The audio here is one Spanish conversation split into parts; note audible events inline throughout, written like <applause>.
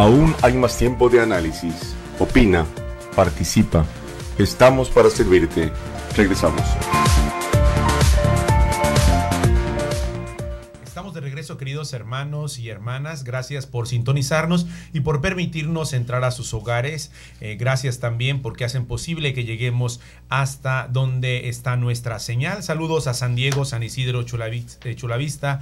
Aún hay más tiempo de análisis. Opina, participa. Estamos para servirte. Regresamos. eso, queridos hermanos y hermanas. Gracias por sintonizarnos y por permitirnos entrar a sus hogares. Eh, gracias también porque hacen posible que lleguemos hasta donde está nuestra señal. Saludos a San Diego, San Isidro, eh, Chulavista, Chulavista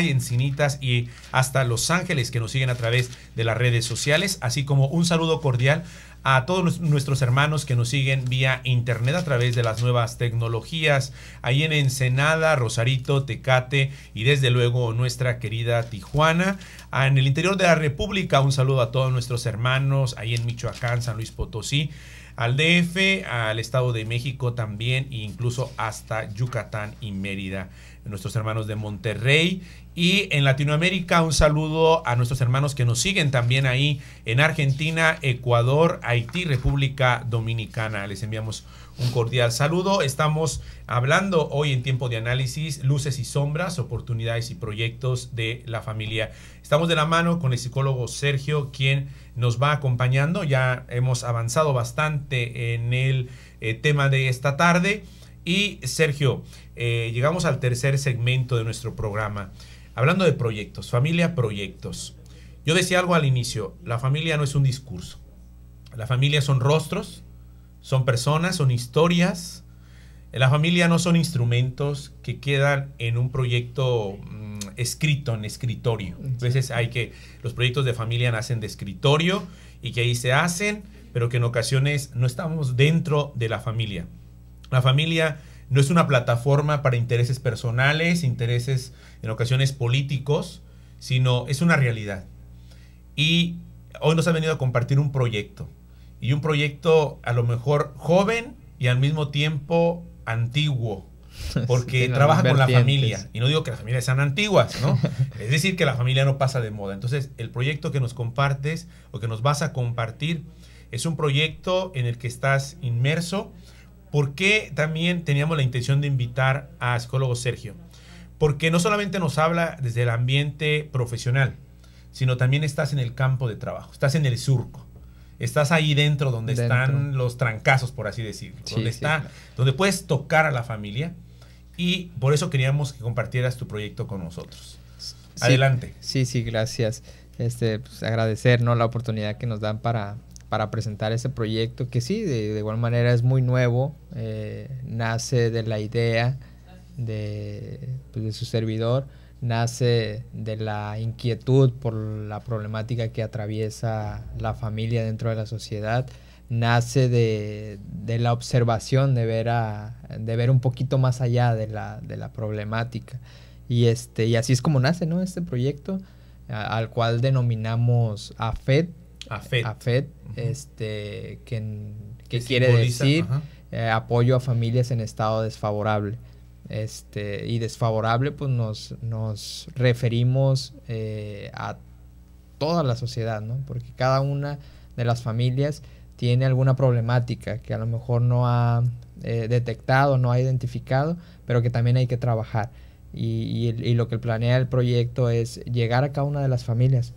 Encinitas y hasta Los Ángeles que nos siguen a través de las redes sociales, así como un saludo cordial a todos nuestros hermanos que nos siguen vía internet a través de las nuevas tecnologías, ahí en Ensenada, Rosarito, Tecate y desde luego nuestra querida Tijuana. Ah, en el interior de la República, un saludo a todos nuestros hermanos ahí en Michoacán, San Luis Potosí al DF, al Estado de México también e incluso hasta Yucatán y Mérida nuestros hermanos de Monterrey. Y en Latinoamérica, un saludo a nuestros hermanos que nos siguen también ahí en Argentina, Ecuador, Haití, República Dominicana. Les enviamos un cordial saludo. Estamos hablando hoy en tiempo de análisis, luces y sombras, oportunidades y proyectos de la familia. Estamos de la mano con el psicólogo Sergio, quien nos va acompañando. Ya hemos avanzado bastante en el eh, tema de esta tarde. Y Sergio, eh, llegamos al tercer segmento de nuestro programa, hablando de proyectos, familia, proyectos. Yo decía algo al inicio, la familia no es un discurso, la familia son rostros, son personas, son historias. La familia no son instrumentos que quedan en un proyecto mm, escrito, en escritorio. A veces hay que, los proyectos de familia nacen de escritorio y que ahí se hacen, pero que en ocasiones no estamos dentro de la familia. La familia no es una plataforma para intereses personales, intereses en ocasiones políticos, sino es una realidad. Y hoy nos ha venido a compartir un proyecto. Y un proyecto a lo mejor joven y al mismo tiempo antiguo. <laughs> Porque trabaja con la familia. Y no digo que las familias sean antiguas, ¿no? <laughs> es decir, que la familia no pasa de moda. Entonces, el proyecto que nos compartes o que nos vas a compartir es un proyecto en el que estás inmerso ¿Por qué también teníamos la intención de invitar a psicólogo Sergio? Porque no solamente nos habla desde el ambiente profesional, sino también estás en el campo de trabajo, estás en el surco. Estás ahí dentro donde están los trancazos, por así decirlo. donde está, donde puedes tocar a la familia. Y por eso queríamos que compartieras tu proyecto con nosotros. Adelante. Sí, sí, gracias. Este, pues, agradecer la oportunidad que nos dan para, para presentar ese proyecto que sí, de, igual manera es muy nuevo, eh, nace de la idea pues, de, su servidor, nace de la inquietud por la problemática que atraviesa la familia dentro de la sociedad, nace de, la observación, de ver, de ver un poquito más allá de la, problemática. Y, este, y así es como nace ¿no? este proyecto, al cual denominamos AFED, AFED, AFED este, que, quiere decir eh, apoyo a familias en estado desfavorable. Este, y desfavorable, pues nos, nos referimos eh, a toda la sociedad, ¿no? Porque cada una de las familias tiene alguna problemática que a lo mejor no ha eh, detectado, no ha identificado, pero que también hay que trabajar. y, lo que planea el proyecto es llegar a cada una de las familias.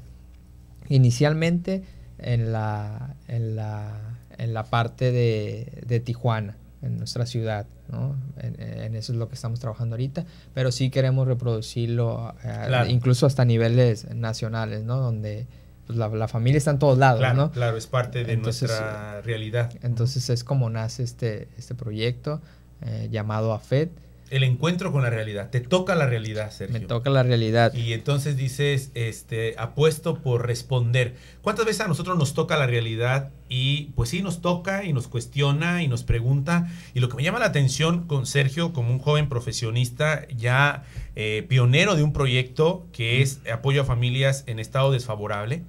Inicialmente en la, en la, en la parte de, de, Tijuana, en nuestra ciudad. ¿no? En, eso es lo que estamos trabajando ahorita, pero sí queremos reproducirlo eh, incluso hasta niveles nacionales, ¿no? donde pues, la, la, familia está en todos lados. Claro, ¿no? claro es parte de nuestra realidad. Entonces es como nace este, este proyecto eh, llamado AFED el encuentro con la realidad. Te toca la realidad, Sergio. Me toca la realidad. Y entonces dices, este, apuesto por responder. ¿Cuántas veces a nosotros nos toca la realidad? Y pues sí, nos toca y nos cuestiona y nos pregunta. Y lo que me llama la atención con Sergio, como un joven profesionista ya eh, pionero de un proyecto que es apoyo a familias en estado desfavorable,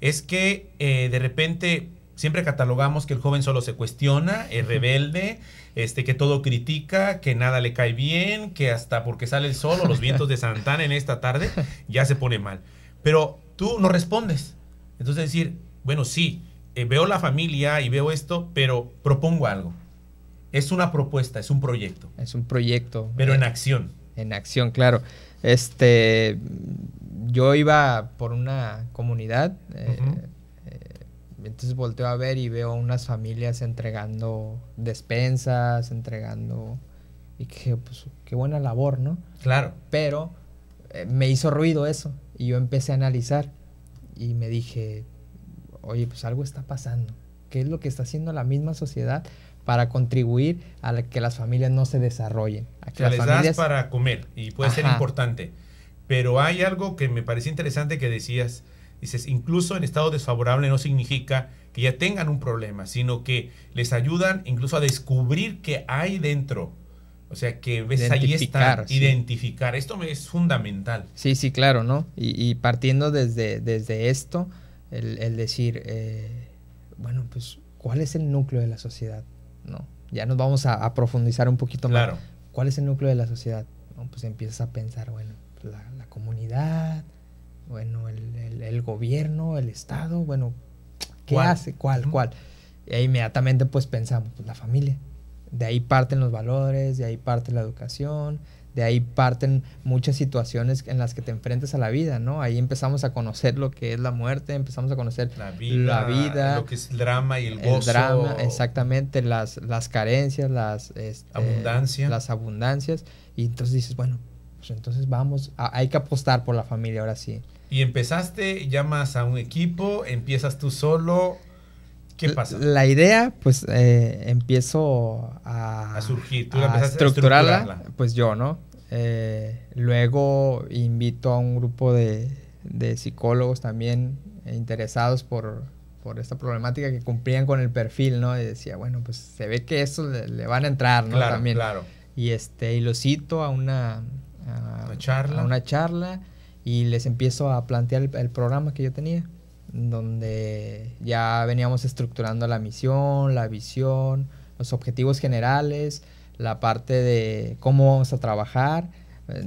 es que eh, de repente siempre catalogamos que el joven solo se cuestiona, es rebelde. Este, que todo critica, que nada le cae bien, que hasta porque sale el sol o los vientos de Santana en esta tarde, ya se pone mal. Pero tú no respondes. Entonces decir, bueno, sí, eh, veo la familia y veo esto, pero propongo algo. Es una propuesta, es un proyecto. Es un proyecto. Pero en eh, acción. En acción, claro. Este, yo iba por una comunidad. Eh, entonces volteo a ver y veo unas familias entregando despensas, entregando... Y que pues qué buena labor, ¿no? Claro. Pero eh, me hizo ruido eso y yo empecé a analizar y me dije, oye, pues algo está pasando. ¿Qué es lo que está haciendo la misma sociedad para contribuir a que las familias no se desarrollen? A que les das para comer y puede ser importante. Pero hay algo que me parece interesante que decías Dices, incluso en estado desfavorable no significa que ya tengan un problema, sino que les ayudan incluso a descubrir qué hay dentro. O sea, que ves ahí está, identificar. Esto es fundamental. Sí, sí, claro, ¿no? Y, partiendo desde, desde esto, el, decir, eh, bueno, pues, ¿cuál es el núcleo de la sociedad? ¿No? Ya nos vamos a, profundizar un poquito más. ¿Cuál es el núcleo de la sociedad? Pues empiezas a pensar, bueno, pues, la, la comunidad, bueno, el, gobierno, el Estado, bueno, ¿qué hace? ¿Cuál? ¿Cuál? E inmediatamente pues pensamos, pues la familia. De ahí parten los valores, de ahí parte la educación, de ahí parten muchas situaciones en las que te enfrentas a la vida, ¿no? Ahí empezamos a conocer lo que es la muerte, empezamos a conocer la vida, lo que es el drama y el gozo. El drama, exactamente, las, las carencias, las, este, Abundancias. las abundancias. Y entonces dices, bueno, pues entonces vamos, hay que apostar por la familia ahora sí. Y empezaste, llamas a un equipo, empiezas tú solo. ¿Qué pasa? La idea, pues eh, empiezo a, a surgir, ¿Tú a estructurarla, a estructurarla, pues yo, ¿no? Eh, luego invito a un grupo de, de psicólogos también interesados por, por, esta problemática que cumplían con el perfil, ¿no? Y decía, bueno, pues se ve que eso le, van a entrar, ¿no? Claro, claro. Y, este, y lo cito a una, A una charla y les empiezo a plantear el, programa que yo tenía, donde ya veníamos estructurando la misión, la visión, los objetivos generales, la parte de cómo vamos a trabajar, eh,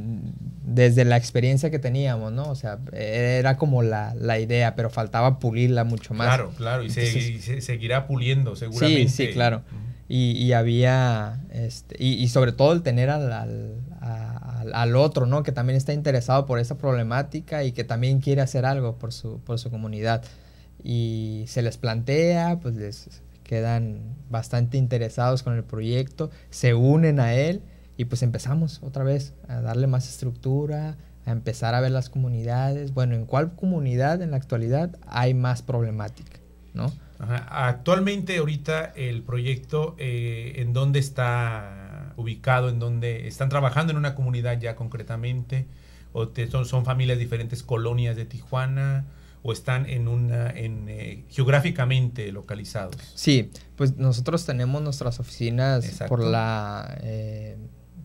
desde la experiencia que teníamos, ¿no? O sea, era como la, idea, pero faltaba pulirla mucho más. Claro, claro, y, seguirá puliendo seguramente. Sí, sí, claro. y, había, este, y, sobre todo el tener al al, otro, ¿no? Que también está interesado por esa problemática y que también quiere hacer algo por su, por su comunidad. Y se les plantea, pues les quedan bastante interesados con el proyecto, se unen a él y pues empezamos otra vez a darle más estructura, a empezar a ver las comunidades. Bueno, ¿en cuál comunidad en la actualidad hay más problemática? ¿no? Actualmente ahorita el proyecto, eh, ¿en dónde está ubicado, en donde están trabajando en una comunidad ya concretamente, o son, son, familias diferentes colonias de Tijuana, o están en una, en, eh, geográficamente localizados. Sí, pues nosotros tenemos nuestras oficinas por la eh,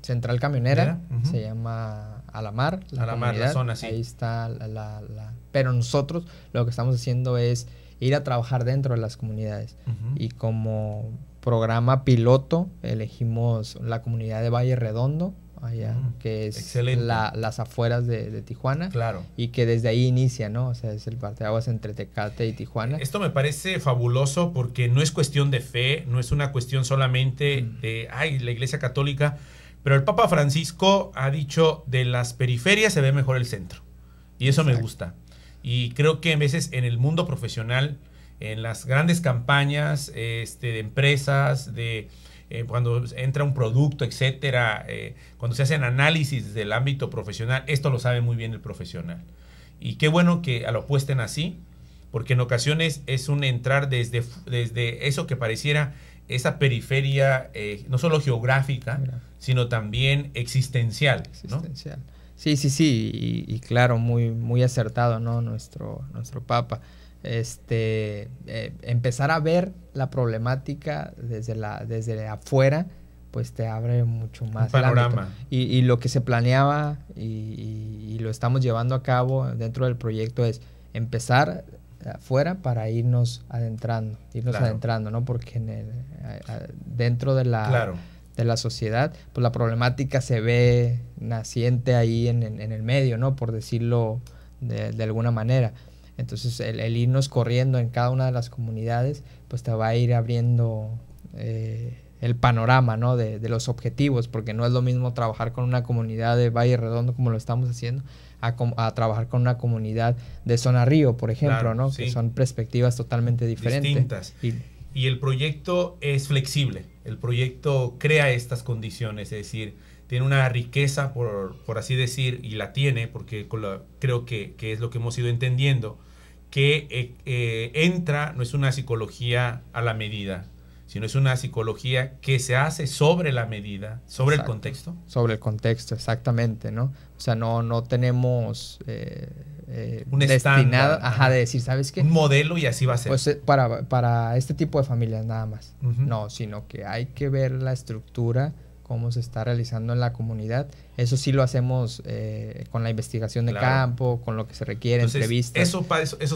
central camionera, se llama Alamar. La Alamar, la zona, sí. Ahí está la, Pero nosotros lo que estamos haciendo es ir a trabajar dentro de las comunidades. Y como programa piloto elegimos la comunidad de Valle Redondo, allá, mm, que es las afueras de, Tijuana. Claro. Y que desde ahí inicia, ¿no? O sea, es el aguas entre Tecate y Tijuana. Esto me parece fabuloso porque no es cuestión de fe, no es una cuestión solamente mm. de, ay, la Iglesia Católica, pero el Papa Francisco ha dicho, de las periferias se ve mejor el centro. Y eso me gusta. Y creo que a veces en el mundo profesional en las grandes campañas este, de empresas, de eh, cuando entra un producto, etcétera, eh, cuando se hacen análisis del ámbito profesional, esto lo sabe muy bien el profesional. Y qué bueno que a lo apuesten así, porque en ocasiones es un entrar desde, desde eso que pareciera esa periferia, eh, no solo geográfica, sino también existencial. existencial. Sí, sí, sí, y, claro, muy, muy acertado, ¿no? Nuestro, nuestro Papa este, eh, empezar a ver la problemática desde, la, desde afuera, pues te abre mucho más panorama. Y, lo que se planeaba y, lo estamos llevando a cabo dentro del proyecto es empezar afuera para irnos adentrando, irnos adentrando, ¿no? Porque en dentro de la... de la sociedad, pues la problemática se ve naciente ahí en, el medio, ¿no? Por decirlo de, alguna manera. Entonces el, irnos corriendo en cada una de las comunidades, pues te va a ir abriendo eh, el panorama ¿no? de, los objetivos, porque no es lo mismo trabajar con una comunidad de Valle Redondo como lo estamos haciendo, a, trabajar con una comunidad de Zona Río, por ejemplo, ¿no? que son perspectivas totalmente diferentes. Distintas. Y, el proyecto es flexible, el proyecto crea estas condiciones, es decir, tiene una riqueza, por, por, así decir, y la tiene, porque creo que, es lo que hemos ido entendiendo, que eh, eh, entra, no es una psicología a la medida, sino es una psicología que se hace sobre la medida, sobre el contexto. Sobre el contexto, exactamente, ¿no? O sea, no, no tenemos eh, eh un ajá, de decir, ¿sabes qué? Un modelo y así va a ser. Pues eh, para, para este tipo de familias nada más. No, sino que hay que ver la estructura cómo se está realizando en la comunidad. Eso sí lo hacemos eh, con la investigación de campo, con lo que se requiere, entrevistas. Esos,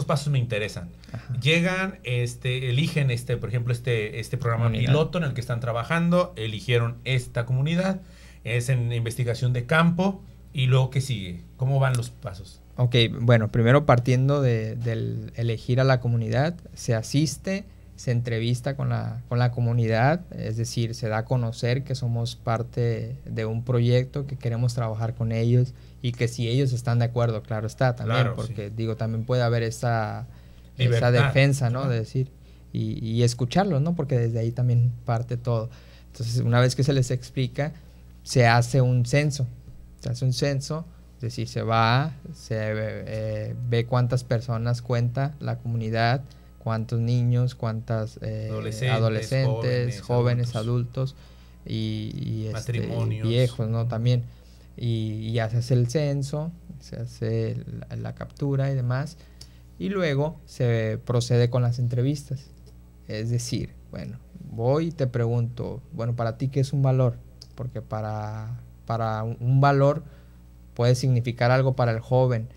pasos, me interesan. Llegan, este, eligen, este, por ejemplo, este, este programa piloto en el que están trabajando, eligieron esta comunidad, es en investigación de campo, y luego qué sigue, cómo van los pasos. Ok, bueno, primero partiendo de, del elegir a la comunidad, se asiste, se entrevista con la, con la comunidad, es decir, se da a conocer que somos parte de un proyecto, que queremos trabajar con ellos y que si ellos están de acuerdo, claro está también, porque digo, también puede haber esa, esa defensa, ¿no? De decir, y, y escucharlos, ¿no? Porque desde ahí también parte todo. Entonces, una vez que se les explica, se hace un censo, se hace un censo es decir, se va, se eh, ve cuántas personas cuenta la comunidad, cuántos niños, cuántas eh, adolescentes, jóvenes, adultos, y, este, viejos, ¿no? También. Y, y, haces el censo, se hace la, captura y demás, y luego se procede con las entrevistas. Es decir, bueno, voy y te pregunto, bueno, para ti qué es un valor, porque para, para un valor puede significar algo para el joven,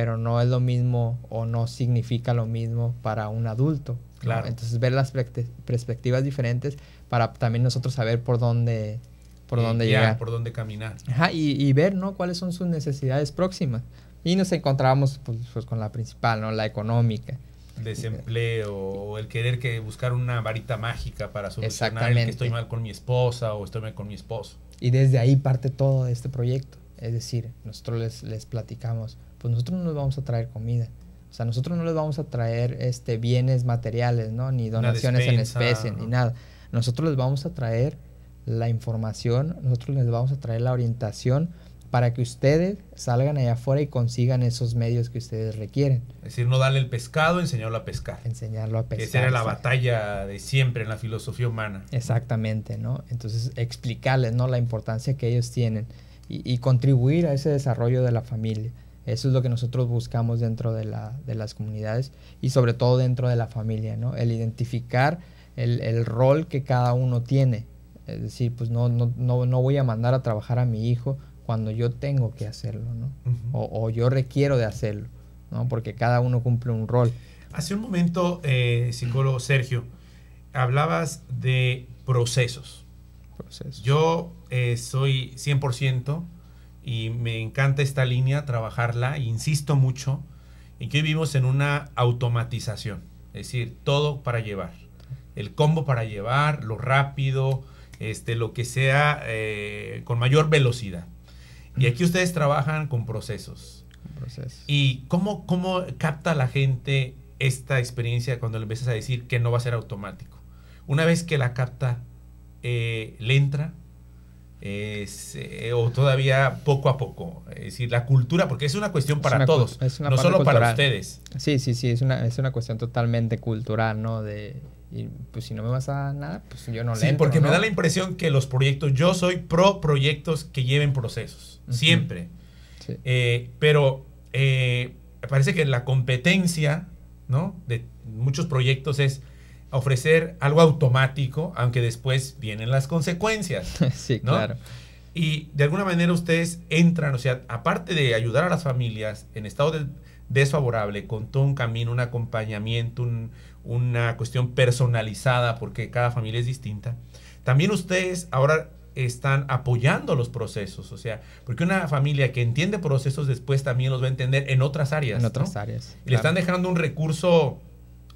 pero no es lo mismo o no significa lo mismo para un adulto. Claro. Entonces ver las perspectivas diferentes para también nosotros saber por dónde por dónde llegar, por dónde caminar. Ajá, y, ver, ¿no? Cuáles son sus necesidades próximas. Y nos encontrábamos pues, pues, con la principal, ¿no? La económica. Desempleo o el querer que buscar una varita mágica para solucionar el que estoy mal con mi esposa o estoy mal con mi esposo. Y desde ahí parte todo este proyecto. Es decir, nosotros les, les platicamos, pues nosotros no les vamos a traer comida. O sea, nosotros no les vamos a traer este, bienes materiales, ¿no? Ni donaciones en especie, ni nada. Nosotros les vamos a traer la información, nosotros les vamos a traer la orientación para que ustedes salgan allá afuera y consigan esos medios que ustedes requieren. Es decir, no darle el pescado, enseñarlo a pescar. Enseñarlo a pescar. Esa era la batalla de siempre en la filosofía humana. Exactamente, ¿no? Entonces, explicarles, ¿no? La importancia que ellos tienen y, y contribuir a ese desarrollo de la familia. Eso es lo que nosotros buscamos dentro de, la, de las comunidades y sobre todo dentro de la familia, ¿no? El identificar el, rol que cada uno tiene. Es decir, pues no, no, voy a mandar a trabajar a mi hijo cuando yo tengo que hacerlo, ¿no? o, yo requiero de hacerlo, ¿no? Porque cada uno cumple un rol. Hace un momento, eh, psicólogo Sergio, hablabas de procesos. Yo eh, soy 100% y me encanta esta línea, trabajarla, insisto mucho, en que vivimos en una automatización, es decir, todo para llevar, el combo para llevar, lo rápido, este, lo que sea eh, con mayor velocidad. Y aquí ustedes trabajan con procesos. ¿Y cómo, cómo capta la gente esta experiencia cuando le empiezas a decir que no va a ser automático? Una vez que la capta, eh, le entra, eh, o todavía poco a poco. Es decir, la cultura, porque es una cuestión para todos, no solo para ustedes. Sí, sí, sí, es una, es una cuestión totalmente cultural, ¿no? De, pues si no me vas a nada, pues yo no le Sí, porque me da la impresión que los proyectos, yo soy pro proyectos que lleven procesos, siempre. Eh, pero me eh, parece que la competencia, ¿no? De muchos proyectos es ofrecer algo automático, aunque después vienen las consecuencias. <laughs> sí, claro. Y de alguna manera ustedes entran, o sea, aparte de ayudar a las familias en estado desfavorable, con todo un camino, un acompañamiento, una cuestión personalizada, porque cada familia es distinta, también ustedes ahora están apoyando los procesos, o sea, porque una familia que entiende procesos después también los va a entender en otras áreas. En otras áreas. Y le están dejando un recurso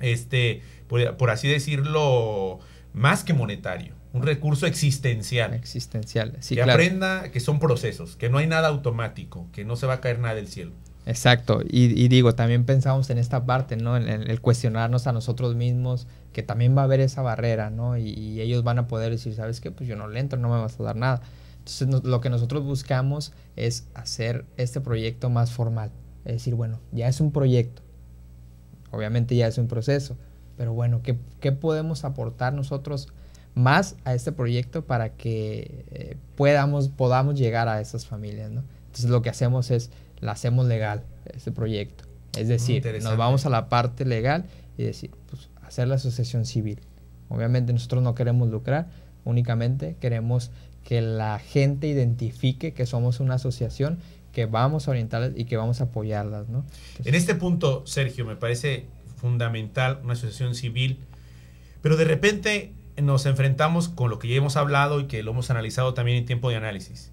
este, por, así decirlo, más que monetario un recurso existencial. Existencial, Que aprenda que son procesos, que no hay nada automático, que no se va a caer nada del cielo. Exacto, y, digo, también pensamos en esta parte, ¿no? En, el cuestionarnos a nosotros mismos, que también va a haber esa barrera, ¿no? Y, ellos van a poder decir, ¿sabes qué? Pues yo no le entro, no me vas a dar nada. Entonces, lo que nosotros buscamos es hacer este proyecto más formal. Es decir, bueno, ya es un proyecto, obviamente ya es un proceso, pero bueno, ¿qué, podemos aportar nosotros más a este proyecto para que eh, podamos, podamos llegar a esas familias? ¿no? Entonces lo que hacemos es, la hacemos legal, este proyecto. Es mm, decir, nos vamos a la parte legal y decir, pues, hacer la asociación civil. Obviamente nosotros no queremos lucrar, únicamente queremos que la gente identifique que somos una asociación que vamos a orientarlas y que vamos a apoyarlas. en este punto, Sergio, me parece fundamental, una asociación civil, pero de repente nos enfrentamos con lo que ya hemos hablado y que lo hemos analizado también en tiempo de análisis.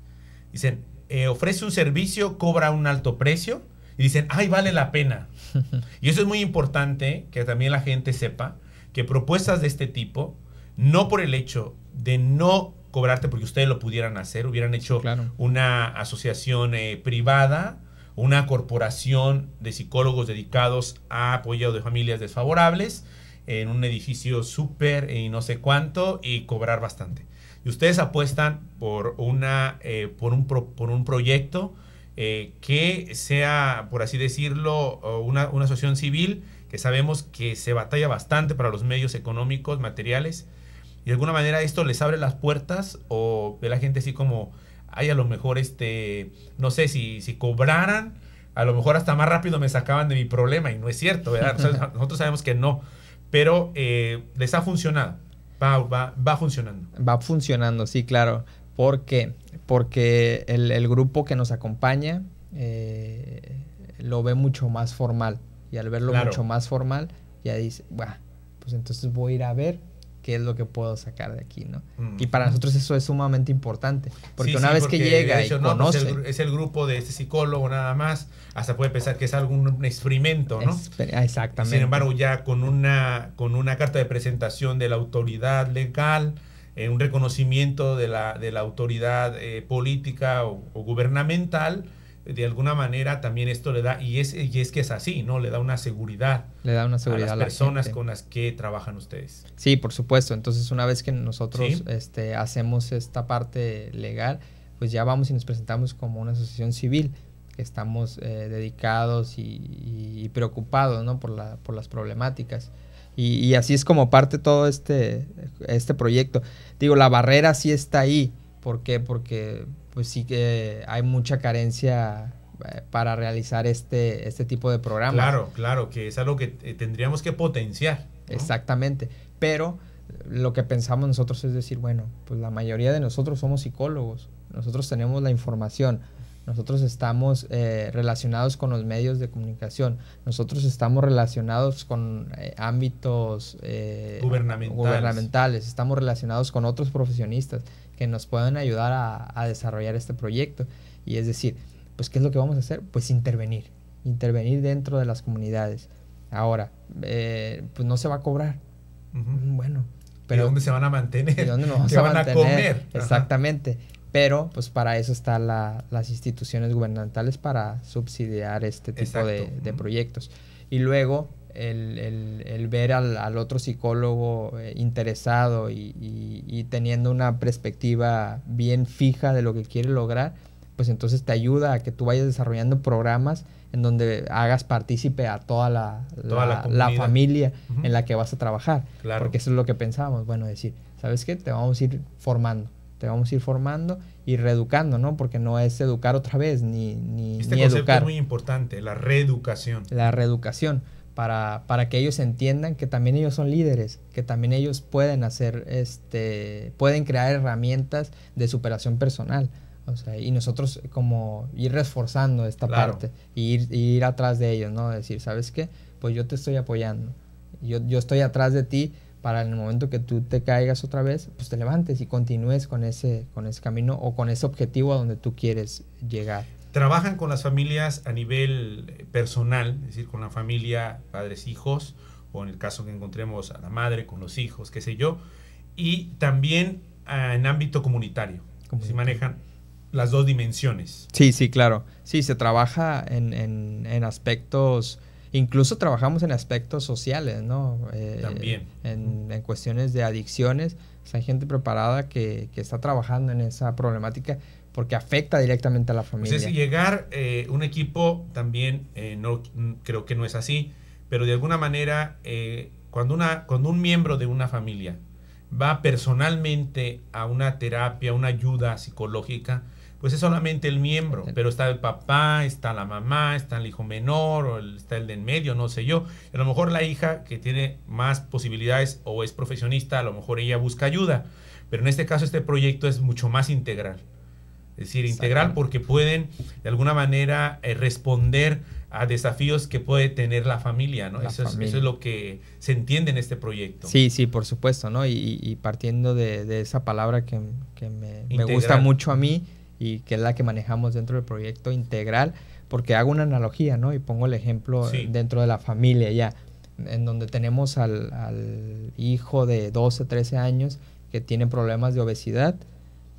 Dicen, eh, ofrece un servicio, cobra un alto precio y dicen, ay, vale la pena. <laughs> y eso es muy importante que también la gente sepa que propuestas de este tipo, no por el hecho de no cobrarte porque ustedes lo pudieran hacer, hubieran hecho una asociación eh, privada una corporación de psicólogos dedicados a apoyo de familias desfavorables en un edificio súper y no sé cuánto y cobrar bastante. Y ustedes apuestan por, una, eh, por, un, por un proyecto eh, que sea, por así decirlo, una, una asociación civil que sabemos que se batalla bastante para los medios económicos, materiales. Y de alguna manera esto les abre las puertas o ve la gente así como, ay, a lo mejor, este, no sé, si, si cobraran, a lo mejor hasta más rápido me sacaban de mi problema y no es cierto, ¿verdad? <laughs> nosotros sabemos que no, pero eh, les ha funcionado, va, va, funcionando. Va funcionando, sí, claro. ¿Por qué? Porque el, grupo que nos acompaña eh, lo ve mucho más formal y al verlo mucho más formal ya dice, va pues entonces voy a ir a ver qué es lo que puedo sacar de aquí, ¿no? Y mm. para nosotros eso es sumamente importante, porque una vez que llega y no, pues Es el, grupo de este psicólogo nada más, hasta puede pensar que es algún experimento, ¿no? Ah, exactamente. Sin embargo, ya con una, con una carta de presentación de la autoridad legal, eh, un reconocimiento de la, de la autoridad eh, política o gubernamental, de alguna manera también esto le da, y es, y es que es así, ¿no? Le da una seguridad. Le da una seguridad a las personas con las que trabajan ustedes. Sí, por supuesto. Entonces, una vez que nosotros este, hacemos esta parte legal, pues ya vamos y nos presentamos como una asociación civil que estamos eh, dedicados y, preocupados ¿no? por, por las problemáticas. Y, así es como parte todo este, este proyecto. Digo, la barrera sí está ahí. ¿Por qué? Porque pues sí que hay mucha carencia eh, para realizar este, este tipo de programas. Claro, claro, que es algo que eh, tendríamos que potenciar. Exactamente, pero eh, lo que pensamos nosotros es decir, bueno, pues la mayoría de nosotros somos psicólogos, nosotros tenemos la información, nosotros estamos relacionados con los medios de comunicación, nosotros estamos relacionados con ámbitos gubernamentales, estamos relacionados con otros profesionistas que nos pueden ayudar a, desarrollar este proyecto. Y es decir, pues ¿qué es lo que vamos a hacer? Pues intervenir, intervenir dentro de las comunidades. Ahora, eh, pues no se va a cobrar. Mm, bueno. Pero, dónde se van a mantener? a comer? Exactamente. Pero, pues para eso están las instituciones gubernamentales para subsidiar este tipo de, proyectos. Y luego, el, el, el ver al, al, otro psicólogo eh, interesado y, y, teniendo una perspectiva bien fija de lo que quiere lograr, pues entonces te ayuda a que tú vayas desarrollando programas en donde hagas partícipe a toda la, la, familia en la que vas a trabajar. Claro. Porque eso es lo que pensábamos. Bueno, decir, ¿sabes qué? Te vamos a ir formando te vamos a ir formando y reeducando, ¿no? Porque no es educar otra vez, ni, ni, este ni educar. Este concepto es muy importante, la reeducación. La reeducación, para, que ellos entiendan que también ellos son líderes, que también ellos pueden hacer, este, pueden crear herramientas de superación personal. y nosotros como ir reforzando esta parte, ir, atrás de ellos, ¿no? Decir, ¿sabes qué? Pues yo te estoy apoyando, yo, estoy atrás de ti para en el momento que tú te caigas otra vez, pues te levantes y continúes con ese, con ese camino o con ese objetivo a donde tú quieres llegar. Trabajan con las familias a nivel eh, personal, es decir, con la familia, padres, hijos, o en el caso que encontremos a la madre, con los hijos, qué sé yo, y también ah, en ámbito comunitario. Como si manejan las dos dimensiones. Sí, sí, claro. Sí, se trabaja en, aspectos, incluso trabajamos en aspectos sociales, ¿no? Eh, también. En, cuestiones de adicciones. hay gente preparada que, que, está trabajando en esa problemática porque afecta directamente a la pues familia. Entonces llegar eh, un equipo también, eh, no, mm, creo que no es así, pero de alguna manera, eh, cuando, una, cuando un miembro de una familia va personalmente a una terapia, una ayuda psicológica, pues es solamente el miembro, pero está el papá, está la mamá, está el hijo menor, o está el de en medio, no sé yo. A lo mejor la hija que tiene más posibilidades o es profesionista, a lo mejor ella busca ayuda, pero en este caso este proyecto es mucho más integral. Es decir, integral porque pueden de alguna manera eh, responder a desafíos que puede tener la familia, ¿no? eso, Es, lo que se entiende en este proyecto. Sí, sí, por supuesto, ¿no? Y, partiendo de, de, esa palabra que, me, gusta mucho a mí y que es la que manejamos dentro del proyecto integral, porque hago una analogía, ¿no? Y pongo el ejemplo eh, dentro de la familia ya, en donde tenemos al, al hijo de 12, 13 años que tiene problemas de obesidad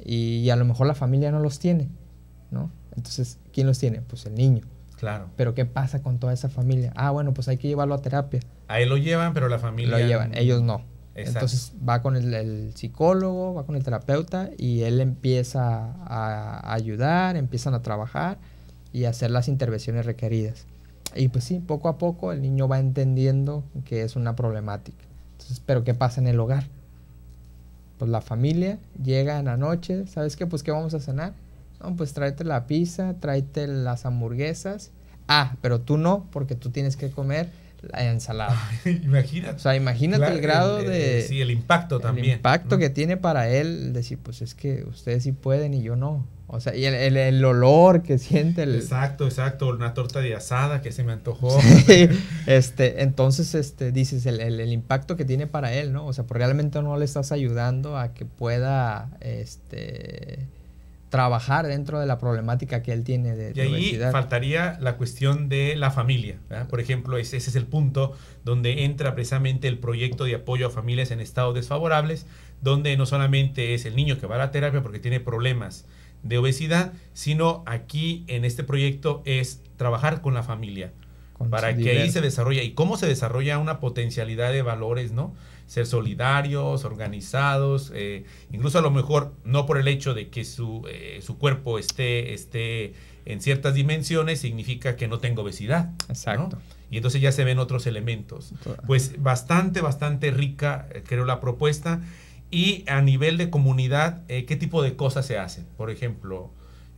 y a lo mejor la familia no los tiene, ¿no? Entonces, ¿quién los tiene? Pues el niño. Claro. Pero ¿qué pasa con toda esa familia? Ah, bueno, pues hay que llevarlo a terapia. ahí lo llevan, pero la familia... Lo llevan, ellos no. Exacto. Entonces va con el, psicólogo, va con el terapeuta y él empieza a, ayudar, empiezan a trabajar y a hacer las intervenciones requeridas. Y pues sí, poco a poco el niño va entendiendo que es una problemática. Entonces, pero ¿qué pasa en el hogar? Pues, la familia llega en la noche, ¿sabes qué? Pues qué vamos a cenar. No, pues tráete la pizza, tráete las hamburguesas. Ah, pero tú no, porque tú tienes que comer la ensalada. <laughs> imagínate. O sea, imagínate el grado de... Sí, el impacto también. El impacto que tiene para él decir, pues es que ustedes sí pueden y yo no. O sea, y el, olor que siente el... Exacto, exacto. Una torta de asada que se me antojó. <laughs> <laughs> este, entonces, este, dices, el, impacto que tiene para él, ¿no? O sea, pues realmente no le estás ayudando a que pueda, este trabajar dentro de la problemática que él tiene de, y ahí faltaría la cuestión de la familia por ejemplo ese, es el punto donde entra precisamente el proyecto de apoyo a familias en estados desfavorables donde no solamente es el niño que va a la terapia porque tiene problemas de obesidad sino aquí en este proyecto es trabajar con la familia para que ahí se desarrolle y cómo se desarrolla una potencialidad de valores, ¿no? ser solidarios, organizados, eh, incluso a lo mejor no por el hecho de que su, eh, cuerpo esté, esté en ciertas dimensiones, significa que no tengo obesidad. Exacto. Y entonces ya se ven otros elementos. Pues bastante, bastante rica, eh, creo, la propuesta. Y a nivel de comunidad, ¿qué tipo de cosas se hacen? Por ejemplo,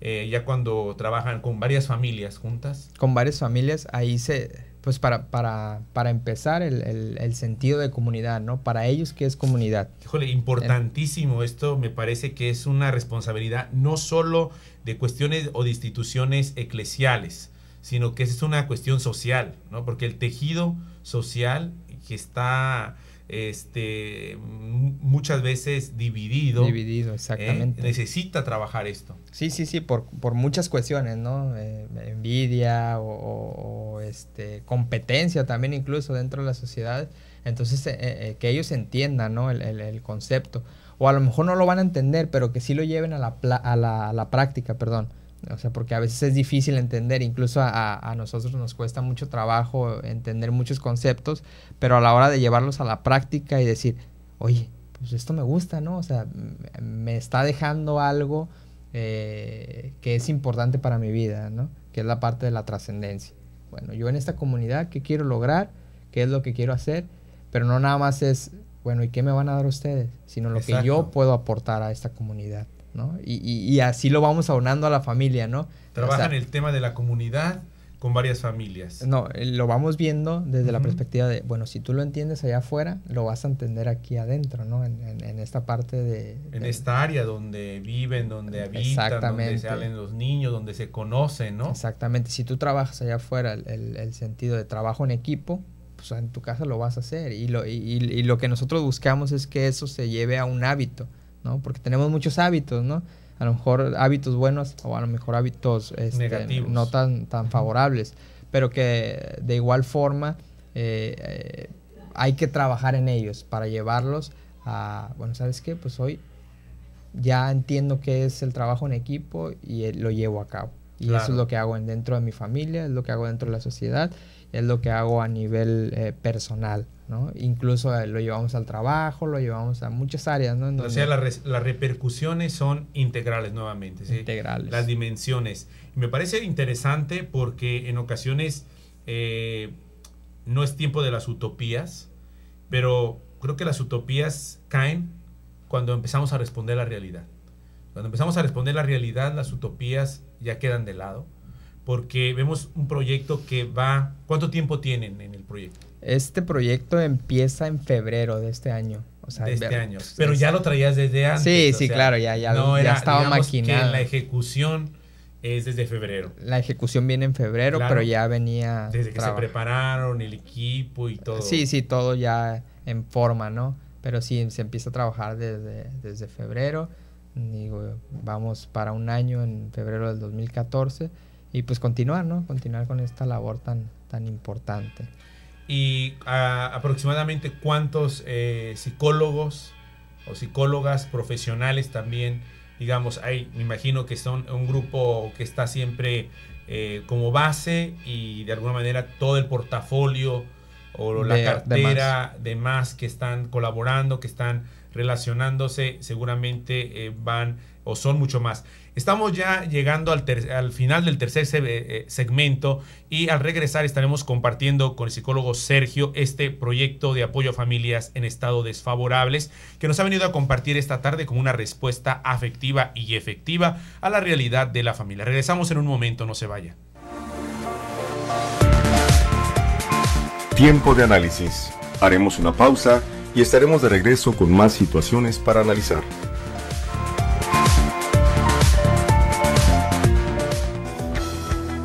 ya cuando trabajan con varias familias juntas. Con varias familias, ahí se, pues para, para, empezar, el, el, sentido de comunidad, ¿no? Para ellos, ¿qué es comunidad? Híjole, importantísimo. Esto me parece que es una responsabilidad no solo de cuestiones o de instituciones eclesiales, sino que es una cuestión social, ¿no? Porque el tejido social que está este, muchas veces dividido. Dividido, ¿eh? exactamente. necesita trabajar esto. Sí, sí, sí, por, por muchas cuestiones, ¿no? Eh, envidia o, este, competencia también incluso dentro de la sociedad. Entonces, eh, que ellos entiendan, ¿no? El, concepto. O a lo mejor no lo van a entender, pero que sí lo lleven a la, a la, a la práctica, perdón. O sea, porque a veces es difícil entender, incluso a, nosotros nos cuesta mucho trabajo entender muchos conceptos, pero a la hora de llevarlos a la práctica y decir, oye, pues esto me gusta, ¿no? O sea, me está dejando algo eh, que es importante para mi vida, ¿no? Que es la parte de la trascendencia. Bueno, yo en esta comunidad, ¿qué quiero lograr? ¿Qué es lo que quiero hacer? Pero no nada más es, bueno, ¿y qué me van a dar ustedes? Sino lo que yo puedo aportar a esta comunidad. Y, así lo vamos aunando a la familia, ¿no? Trabajan el tema de la comunidad con varias familias. No, eh, lo vamos viendo desde la perspectiva de, bueno, si tú lo entiendes allá afuera, lo vas a entender aquí adentro, ¿no? En, esta parte de... En esta área donde viven, donde habitan, donde se salen los niños, donde se conocen, ¿no? Exactamente. Si tú trabajas allá afuera el, sentido de trabajo en equipo, pues en tu casa lo vas a hacer. y lo que nosotros buscamos es que eso se lleve a un hábito. ¿no? Porque tenemos muchos hábitos, ¿no? A lo mejor hábitos buenos o a lo mejor hábitos este, no tan, tan favorables, pero que de igual forma eh, eh, hay que trabajar en ellos para llevarlos a, bueno, ¿sabes qué? Pues hoy ya entiendo qué es el trabajo en equipo y eh, lo llevo a cabo. Y eso es lo que hago dentro de mi familia, es lo que hago dentro de la sociedad, es lo que hago a nivel personal. ¿no? Incluso eh, lo llevamos al trabajo, lo llevamos a muchas áreas, ¿no? o sea, las repercusiones son integrales nuevamente, ¿sí? Integrales. Las dimensiones. Me parece interesante porque en ocasiones eh, no es tiempo de las utopías, pero creo que las utopías caen cuando empezamos a responder la realidad. Cuando empezamos a responder la realidad, las utopías ya quedan de lado porque vemos un proyecto que va... ¿Cuánto tiempo tienen en el proyecto? Este proyecto empieza en febrero de este año. O sea, de este año. Pero ya lo traías desde antes. Sí, sí, claro, ya, ya, no era, ya estaba maquinado. la ejecución es desde febrero. La ejecución viene en febrero, pero ya venía. Desde que se prepararon, el equipo y todo. Sí, sí, todo ya en forma, ¿no? Pero sí, se empieza a trabajar desde, desde febrero. Digo, vamos para un año en febrero del 2014 y pues continuar, ¿no? Continuar con esta labor tan, tan importante. ¿Y aproximadamente cuántos eh, psicólogos o psicólogas profesionales también, digamos, hay, me imagino que son un grupo que está siempre eh, como base y de alguna manera todo el portafolio o la cartera de más. que están colaborando, que están relacionándose, seguramente eh, van o son mucho más. Estamos ya llegando al, final del tercer eh, eh, segmento y al regresar estaremos compartiendo con el psicólogo Sergio este proyecto de apoyo a familias en estado desfavorables que nos ha venido a compartir esta tarde como una respuesta afectiva y efectiva a la realidad de la familia. Regresamos en un momento, no se vaya. Tiempo de análisis. Haremos una pausa y estaremos de regreso con más situaciones para analizar.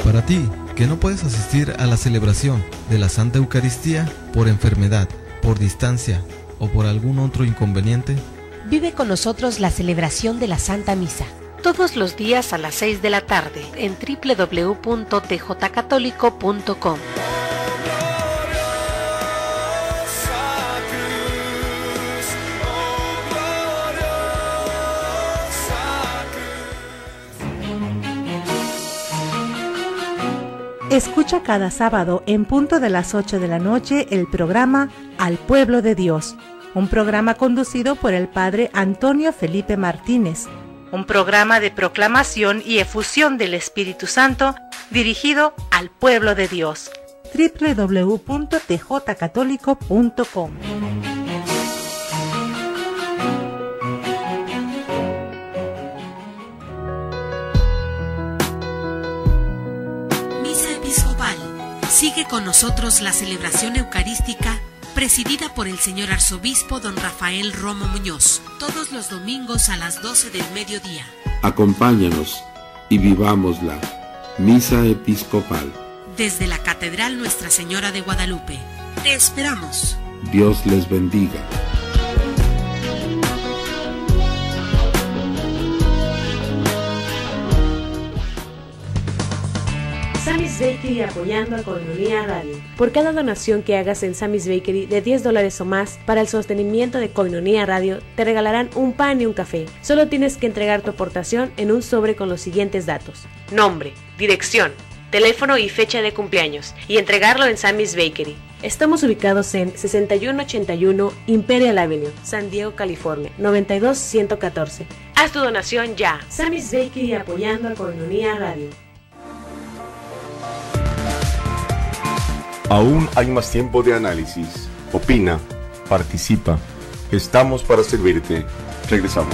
Para ti, que no puedes asistir a la celebración de la Santa Eucaristía por enfermedad, por distancia o por algún otro inconveniente, vive con nosotros la celebración de la Santa Misa. Todos los días a las 6 de la tarde en www.tjcatólico.com. Escucha cada sábado en punto de las 8 de la noche el programa Al Pueblo de Dios, un programa conducido por el Padre Antonio Felipe Martínez, un programa de proclamación y efusión del Espíritu Santo dirigido al pueblo de Dios. www.tjcatólico.com Sigue con nosotros la celebración eucarística presidida por el señor arzobispo don Rafael Romo Muñoz, todos los domingos a las 12 del mediodía. Acompáñanos y vivamos la Misa Episcopal. Desde la Catedral Nuestra Señora de Guadalupe. Te esperamos. Dios les bendiga. Sammy's Bakery apoyando a Colonia Radio. Por cada donación que hagas en Sammy's Bakery de 10 dólares o más para el sostenimiento de Coinonía Radio, te regalarán un pan y un café. Solo tienes que entregar tu aportación en un sobre con los siguientes datos. Nombre, dirección, teléfono y fecha de cumpleaños y entregarlo en Sammy's Bakery. Estamos ubicados en 6181 Imperial Avenue, San Diego, California, 92114. Haz tu donación ya. Sammy's Bakery apoyando a Coinonía Radio. Aún hay más tiempo de análisis. Opina, participa. Estamos para servirte. Regresamos.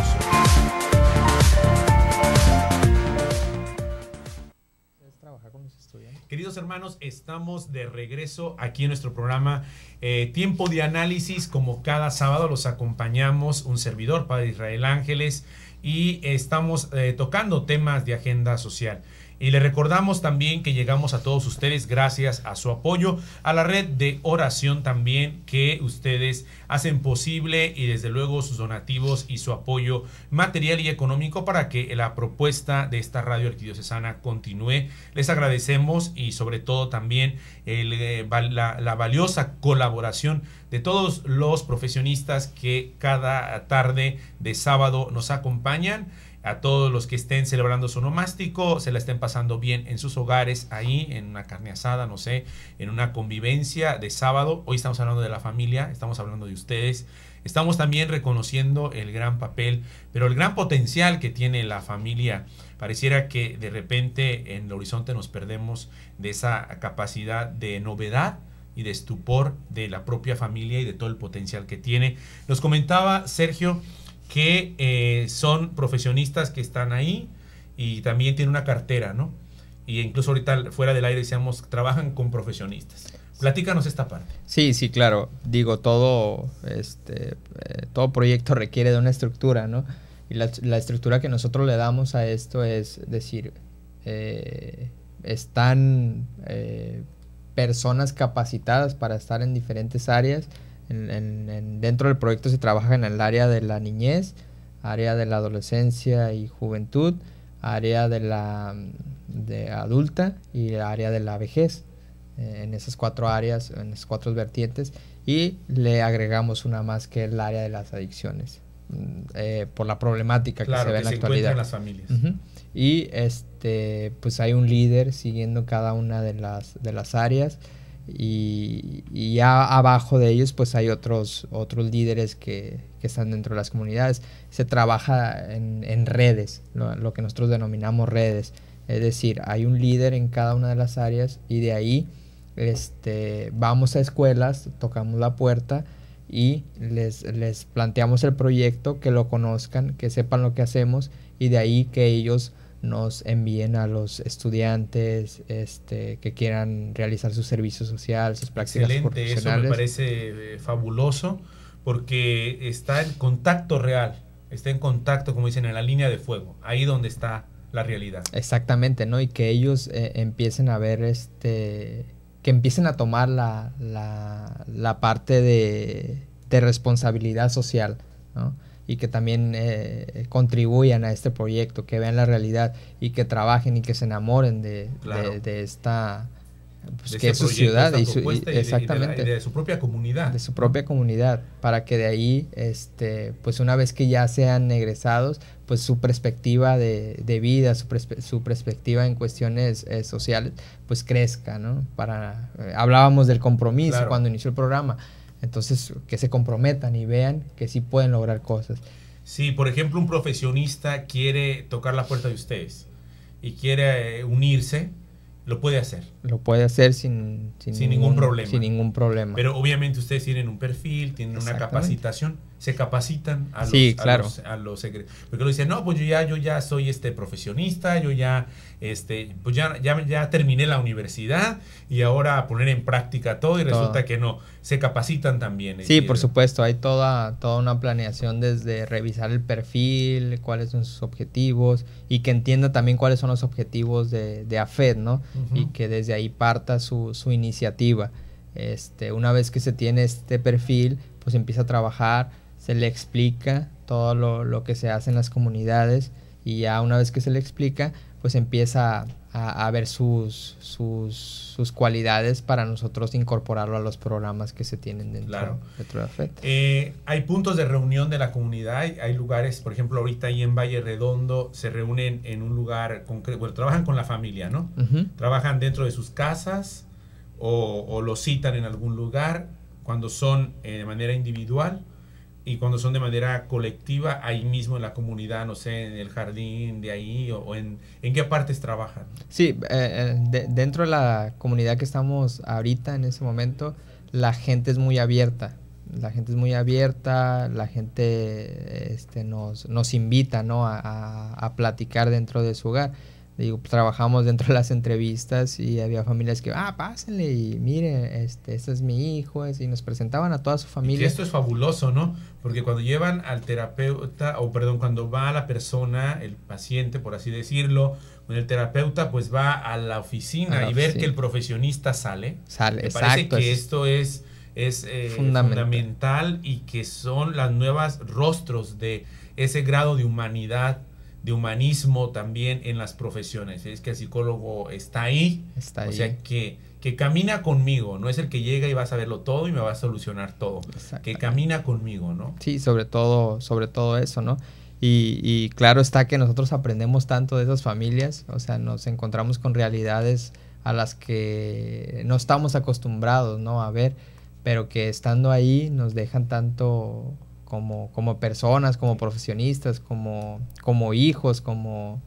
Queridos hermanos, estamos de regreso aquí en nuestro programa eh, Tiempo de Análisis. Como cada sábado los acompañamos un servidor, Padre Israel Ángeles, y estamos eh, tocando temas de agenda social. Y le recordamos también que llegamos a todos ustedes gracias a su apoyo, a la red de oración también que ustedes hacen posible y desde luego sus donativos y su apoyo material y económico para que la propuesta de esta radio arquidiocesana continúe. Les agradecemos y sobre todo también eh, la valiosa colaboración de todos los profesionistas que cada tarde de sábado nos acompañan a todos los que estén celebrando su nomástico, se la estén pasando bien en sus hogares, ahí, en una carne asada, no sé, en una convivencia de sábado. Hoy estamos hablando de la familia, estamos hablando de ustedes. Estamos también reconociendo el gran papel, pero el gran potencial que tiene la familia. Pareciera que de repente en el horizonte nos perdemos de esa capacidad de novedad y de estupor de la propia familia y de todo el potencial que tiene. Nos comentaba Sergio que eh, son profesionistas que están ahí y también tienen una cartera, ¿no? Y incluso ahorita fuera del aire decíamos, trabajan con profesionistas. Platícanos esta parte. Sí, sí, claro. Digo, todo, este, eh, todo proyecto requiere de una estructura, ¿no? Y la, estructura que nosotros le damos a esto es decir, eh, están personas capacitadas para estar en diferentes áreas en, dentro del proyecto se trabaja en el área de la niñez, área de la adolescencia y juventud, área de la mm, adulta y área de la vejez. Eh, en esas cuatro áreas, en esas cuatro vertientes. Y le agregamos una más que es el área de las adicciones. Mm, eh, por la problemática que se ve en la actualidad. las familias. Y este, pues hay un líder siguiendo cada una de las, de las áreas y, ya abajo de ellos pues hay otros, otros líderes que, que están dentro de las comunidades. Se trabaja en, en redes, lo, que nosotros denominamos redes. Es decir, hay un líder en cada una de las áreas y de ahí este, vamos a escuelas, tocamos la puerta y les, les planteamos el proyecto, que lo conozcan, que sepan lo que hacemos y de ahí que ellos nos envíen a los estudiantes este, que quieran realizar sus servicios sociales, sus prácticas Excelente, Eso me parece eh, fabuloso porque está en contacto real, está en contacto, como dicen, en la línea de fuego, ahí donde está la realidad. Exactamente, ¿no? Y que ellos eh, empiecen a ver este que empiecen a tomar la, la, parte de, de responsabilidad social, ¿no? y que también eh, contribuyan a este proyecto, que vean la realidad y que trabajen y que se enamoren de, esta su ciudad y exactamente de, su propia comunidad de su propia comunidad para que de ahí este pues una vez que ya sean egresados pues su perspectiva de, vida su, perspectiva en cuestiones eh, sociales pues crezca no para eh, hablábamos del compromiso cuando inició el programa entonces, que se comprometan y vean que sí pueden lograr cosas. Si, por ejemplo, un profesionista quiere tocar la puerta de ustedes y quiere eh, unirse, lo puede hacer. Lo puede hacer sin, sin, ningún, problema. Sin ningún problema. Pero obviamente ustedes tienen un perfil, tienen una capacitación se capacitan a los, secretos Porque lo dicen, no, pues yo ya, yo ya soy este profesionista, yo ya, este, pues ya, ya, terminé la universidad y ahora a poner en práctica todo y resulta que no, se capacitan también. Sí, por supuesto, hay toda, toda una planeación desde revisar el perfil, cuáles son sus objetivos y que entienda también cuáles son los objetivos de, de AFED, ¿no? Y que desde ahí parta su, su iniciativa. Este, una vez que se tiene este perfil, pues empieza a trabajar se le explica todo lo, que se hace en las comunidades y ya una vez que se le explica, pues empieza a, ver sus, sus, cualidades para nosotros incorporarlo a los programas que se tienen dentro, de eh, hay puntos de reunión de la comunidad, hay, lugares, por ejemplo, ahorita ahí en Valle Redondo se reúnen en un lugar concreto, bueno, trabajan con la familia, ¿no? Trabajan dentro de sus casas o, lo citan en algún lugar cuando son eh, de manera individual y cuando son de manera colectiva, ahí mismo en la comunidad, no sé, en el jardín de ahí o, en, qué partes trabajan. Sí, eh, eh, dentro de la comunidad que estamos ahorita en ese momento, la gente es muy abierta. La gente es muy abierta, la gente este, nos, nos invita a platicar dentro de su hogar. Digo, pues, trabajamos dentro de las entrevistas y había familias que, ah, pásenle y mire, este, este es mi hijo, y nos presentaban a toda su familia. Y esto es fabuloso, ¿no? Porque cuando llevan al terapeuta, o perdón, cuando va la persona, el paciente, por así decirlo, con el terapeuta, pues va a la oficina y ver que el profesionista sale. Sale, Me exacto. Parece que esto es, es eh, fundamental y que son las nuevas rostros de ese grado de humanidad de humanismo también en las profesiones. Es que el psicólogo está ahí. Está ahí. O sea que, que camina conmigo, no es el que llega y va a saberlo todo y me va a solucionar todo. Que camina conmigo, ¿no? Sí, sobre todo, sobre todo eso, ¿no? Y, y, claro está que nosotros aprendemos tanto de esas familias, o sea, nos encontramos con realidades a las que no estamos acostumbrados, ¿no? A ver, pero que estando ahí nos dejan tanto, como, personas, como profesionistas, como, como hijos, como,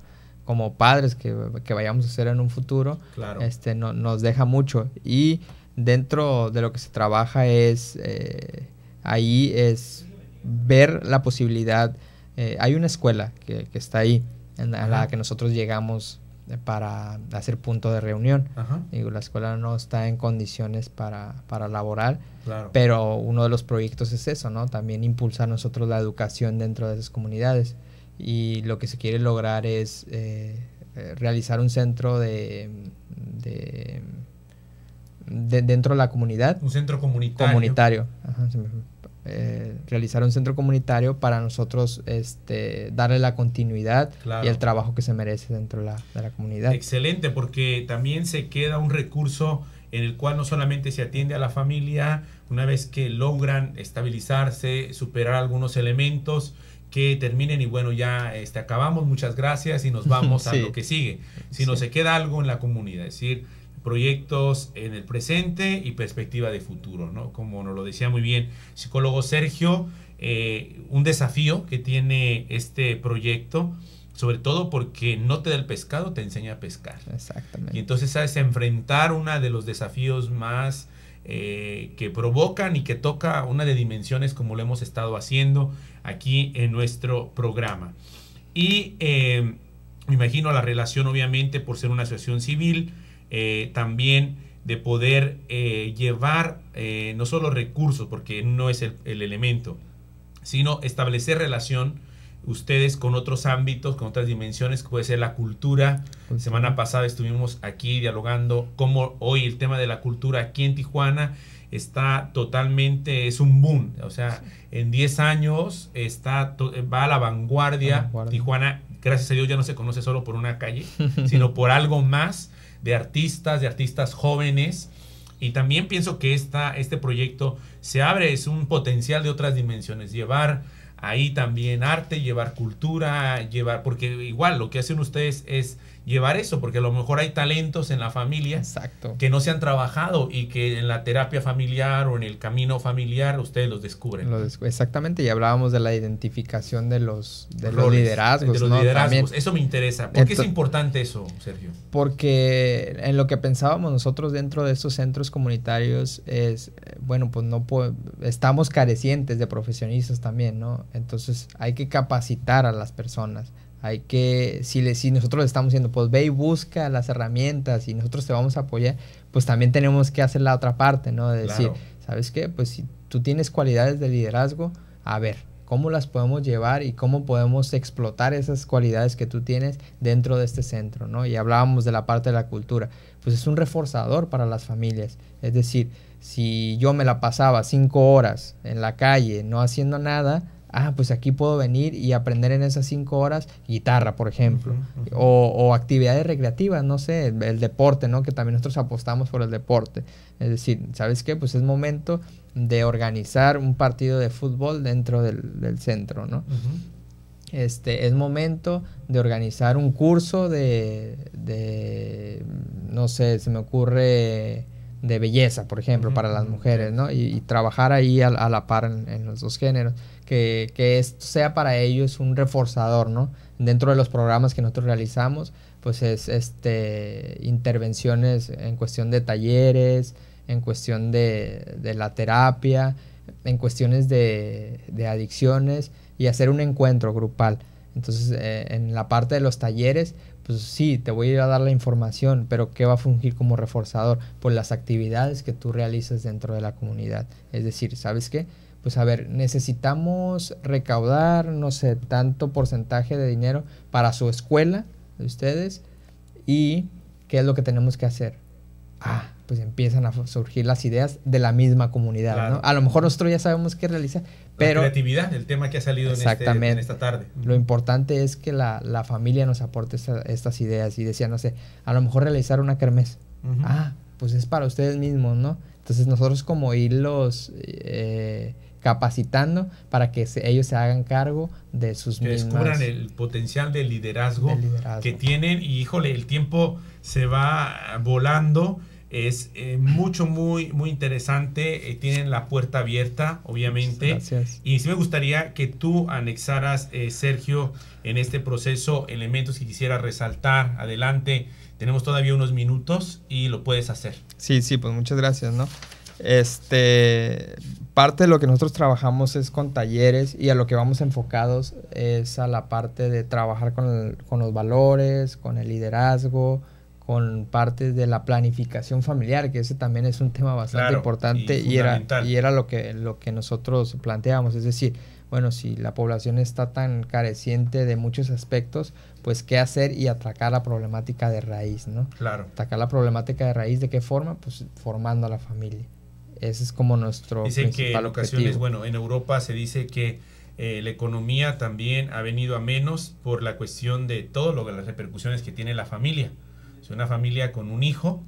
padres que, vayamos a ser en un futuro, este, no, nos deja mucho. Y dentro de lo que se trabaja es, eh, ahí es ver la posibilidad. Eh, hay una escuela que, está ahí, a la que nosotros llegamos para hacer punto de reunión. Digo, la escuela no está en condiciones para, para laborar, pero uno de los proyectos es eso, ¿no? También impulsar nosotros la educación dentro de esas comunidades. Y lo que se quiere lograr es eh, eh, realizar un centro de, de, dentro de la comunidad. Un centro comunitario. Comunitario. Ajá, eh, realizar un centro comunitario para nosotros este, darle la continuidad y el trabajo que se merece dentro de la, comunidad. Excelente, porque también se queda un recurso en el cual no solamente se atiende a la familia, una vez que logran estabilizarse, superar algunos elementos, que terminen y bueno, ya este, acabamos, muchas gracias y nos vamos a <laughs> lo que sigue, si no se queda algo en la comunidad, es decir, proyectos en el presente y perspectiva de futuro, ¿no? Como nos lo decía muy bien psicólogo Sergio, eh, un desafío que tiene este proyecto, sobre todo porque no te da el pescado, te enseña a pescar. Exactamente. Y entonces sabes enfrentar uno de los desafíos más eh, que provocan y que toca una de dimensiones como lo hemos estado haciendo aquí en nuestro programa. Y eh, me imagino la relación, obviamente, por ser una asociación civil, eh, también de poder eh, llevar eh, no solo recursos, porque no es el, elemento, sino establecer relación ustedes con otros ámbitos, con otras dimensiones, puede ser la cultura. Semana pasada estuvimos aquí dialogando cómo hoy el tema de la cultura aquí en Tijuana está totalmente, es un boom. O sea, en 10 años está, va a la vanguardia. Tijuana, gracias a Dios, ya no se conoce solo por una calle, <laughs> sino por algo más de artistas, de artistas jóvenes. Y también pienso que este proyecto se abre, es un potencial de otras dimensiones, llevar ahí también arte, llevar cultura, llevar, porque igual lo que hacen ustedes es llevar eso, porque a lo mejor hay talentos en la familia Exacto. que no se han trabajado y que en la terapia familiar o en el camino familiar ustedes los descubren. exactamente, y hablábamos de la identificación de los, de los liderazgos. De los liderazgos. eso me interesa. ¿Por qué es importante eso, Sergio? Porque en lo que pensábamos nosotros dentro de estos centros comunitarios es, bueno, pues no estamos carecientes de profesionistas también, ¿no? Entonces hay que capacitar a las personas hay que, si, nosotros le estamos diciendo, pues ve y busca las herramientas y nosotros te vamos a apoyar, pues también tenemos que hacer la otra parte, ¿no? De decir, ¿sabes qué? Pues si tú tienes cualidades de liderazgo, a ver, ¿cómo las podemos llevar y cómo podemos explotar esas cualidades que tú tienes dentro de este centro, ¿no? Y hablábamos de la parte de la cultura. Pues es un reforzador para las familias. Es decir, si yo me la pasaba cinco horas en la calle no haciendo nada, ah, pues aquí puedo venir y aprender en esas cinco horas guitarra, por ejemplo, O, actividades recreativas, no sé, el, deporte, ¿no? Que también nosotros apostamos por el deporte. Es decir, ¿sabes qué? Pues es momento de organizar un partido de fútbol dentro del, centro, ¿no? Este, es momento de organizar un curso de, de, no sé, se me ocurre de belleza, por ejemplo, para las mujeres, ¿no? Y, trabajar ahí a, la par en, los dos géneros, que, esto sea para ellos un reforzador, ¿no? Dentro de los programas que nosotros realizamos, pues es este, intervenciones en cuestión de talleres, en cuestión de, la terapia, en cuestiones de, adicciones y hacer un encuentro grupal. Entonces, eh, en la parte de los talleres, pues sí, te voy a ir a dar la información, pero ¿qué va a fungir como reforzador? Pues las actividades que tú realizas dentro de la comunidad. Es decir, ¿sabes qué? Pues a ver, necesitamos recaudar, no sé, tanto porcentaje de dinero para su escuela de ustedes y qué es lo que tenemos que hacer. Ah, pues empiezan a surgir las ideas de la misma comunidad, ¿no? A lo mejor nosotros ya sabemos qué realizar, pero, la creatividad, el tema que ha salido en, este- esta tarde. Lo importante es que la, familia nos aporte estas ideas y decía, no sé, a lo mejor realizar una kermés. Ah, pues es para ustedes mismos, ¿no? Entonces nosotros como irlos eh, capacitando para que ellos se hagan cargo de sus que descubran el potencial de de liderazgo, que tienen y híjole, el tiempo se va volando es eh, mucho, muy, muy interesante. Eh, tienen la puerta abierta, obviamente. Gracias. Y sí me gustaría que tú anexaras, eh, Sergio, en este proceso elementos que quisiera resaltar. Adelante, tenemos todavía unos minutos y lo puedes hacer. Sí, sí, pues muchas gracias, ¿no? Este, parte de lo que nosotros trabajamos es con talleres y a lo que vamos enfocados es a la parte de trabajar con, con los valores, con el liderazgo, con parte de la planificación familiar, que ese también es un tema bastante importante y, era, y era lo que, lo que nosotros planteábamos. es decir, bueno, si la población está tan careciente de muchos aspectos, pues qué hacer y atacar la problemática de raíz, ¿no? Claro. Atacar la problemática de raíz, ¿de qué forma? Pues formando a la familia. Ese es como nuestro Dicen que en ocasiones, bueno, en Europa se dice que eh, la economía también ha venido a menos por la cuestión de todo lo que las repercusiones que tiene la familia. Pues, una familia con un hijo